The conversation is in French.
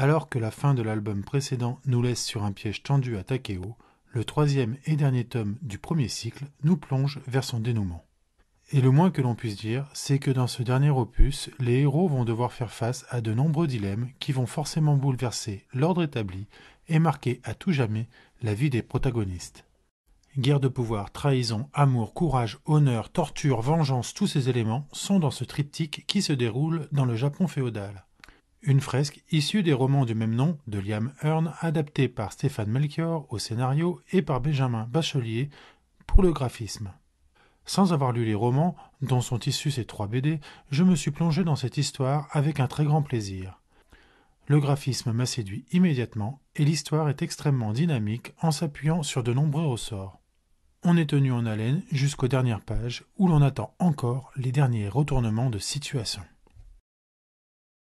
Alors que la fin de l'album précédent nous laisse sur un piège tendu à Takeo, le troisième et dernier tome du premier cycle nous plonge vers son dénouement. Et le moins que l'on puisse dire, c'est que dans ce dernier opus, les héros vont devoir faire face à de nombreux dilemmes qui vont forcément bouleverser l'ordre établi et marquer à tout jamais la vie des protagonistes. Guerre de pouvoir, trahison, amour, courage, honneur, torture, vengeance, tous ces éléments sont dans ce triptyque qui se déroule dans le Japon féodal une fresque issue des romans du même nom de Liam Hearn, adaptée par Stéphane Melchior au scénario et par Benjamin Bachelier pour le graphisme. Sans avoir lu les romans, dont sont issus ces trois BD, je me suis plongé dans cette histoire avec un très grand plaisir. Le graphisme m'a séduit immédiatement et l'histoire est extrêmement dynamique en s'appuyant sur de nombreux ressorts. On est tenu en haleine jusqu'aux dernières pages où l'on attend encore les derniers retournements de situation.